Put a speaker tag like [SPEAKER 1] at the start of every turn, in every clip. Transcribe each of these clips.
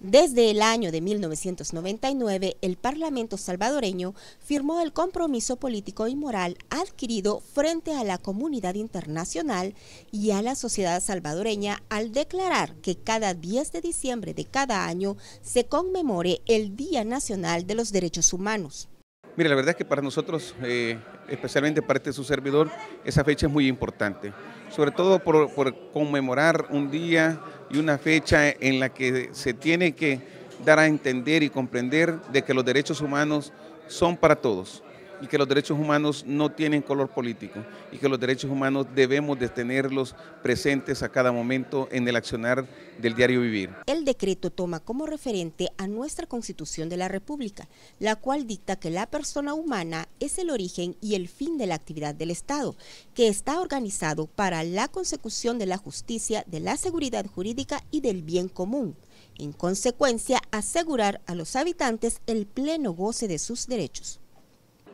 [SPEAKER 1] Desde el año de 1999, el Parlamento salvadoreño firmó el compromiso político y moral adquirido frente a la comunidad internacional y a la sociedad salvadoreña al declarar que cada 10 de diciembre de cada año se conmemore el Día Nacional de los Derechos Humanos.
[SPEAKER 2] Mira, la verdad es que para nosotros, eh, especialmente para este su servidor, esa fecha es muy importante, sobre todo por, por conmemorar un día y una fecha en la que se tiene que dar a entender y comprender de que los derechos humanos son para todos y que los derechos humanos no tienen color político y que los derechos humanos debemos de tenerlos presentes a cada momento en el accionar del diario vivir.
[SPEAKER 1] El decreto toma como referente a nuestra Constitución de la República, la cual dicta que la persona humana es el origen y el fin de la actividad del Estado, que está organizado para la consecución de la justicia, de la seguridad jurídica y del bien común. En consecuencia, asegurar a los habitantes el pleno goce de sus derechos.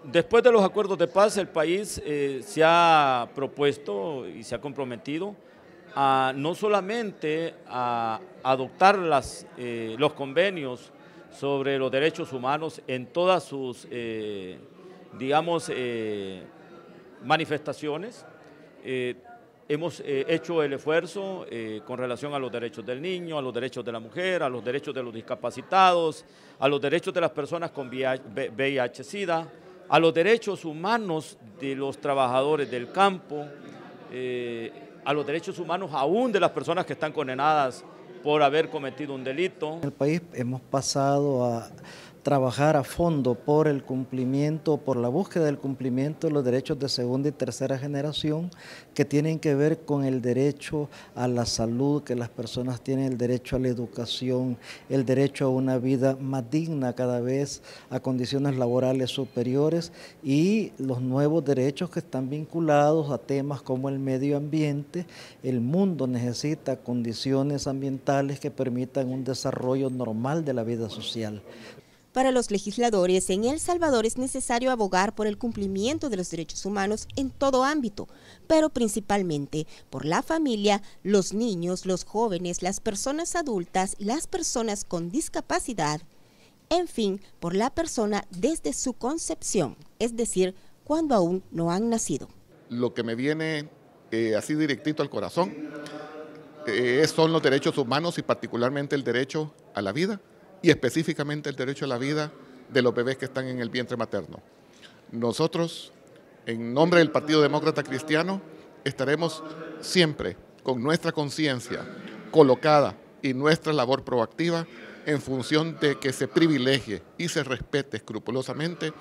[SPEAKER 3] Después de los acuerdos de paz, el país eh, se ha propuesto y se ha comprometido a no solamente a adoptar eh, los convenios sobre los derechos humanos en todas sus, eh, digamos, manifestaciones. hemos hecho el esfuerzo con relación a los derechos del niño, a los derechos de la mujer, a los derechos de los discapacitados, a los derechos de las personas con VIH-Sida, vih sida a los derechos humanos de los trabajadores del campo, eh, a los derechos humanos aún de las personas que están condenadas por haber cometido un delito.
[SPEAKER 4] En el país hemos pasado a trabajar a fondo por el cumplimiento, por la búsqueda del cumplimiento de los derechos de segunda y tercera generación que tienen que ver con el derecho a la salud, que las personas tienen el derecho a la educación, el derecho a una vida más digna cada vez, a condiciones laborales superiores y los nuevos derechos que están vinculados a temas como el medio ambiente. El mundo necesita condiciones ambientales que permitan un desarrollo normal de la vida social.
[SPEAKER 1] Para los legisladores, en El Salvador es necesario abogar por el cumplimiento de los derechos humanos en todo ámbito, pero principalmente por la familia, los niños, los jóvenes, las personas adultas, las personas con discapacidad, en fin, por la persona desde su concepción, es decir, cuando aún no han nacido.
[SPEAKER 5] Lo que me viene eh, así directito al corazón eh, son los derechos humanos y particularmente el derecho a la vida y específicamente el derecho a la vida de los bebés que están en el vientre materno. Nosotros, en nombre del Partido Demócrata Cristiano, estaremos siempre con nuestra conciencia colocada y nuestra labor proactiva en función de que se privilegie y se respete escrupulosamente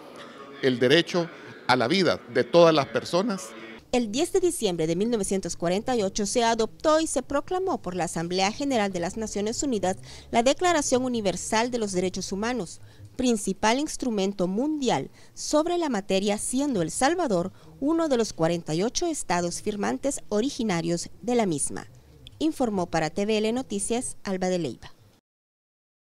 [SPEAKER 5] el derecho a la vida de todas las personas
[SPEAKER 1] el 10 de diciembre de 1948 se adoptó y se proclamó por la Asamblea General de las Naciones Unidas la Declaración Universal de los Derechos Humanos, principal instrumento mundial sobre la materia, siendo El Salvador uno de los 48 estados firmantes originarios de la misma. Informó para TVL Noticias Alba de Leiva.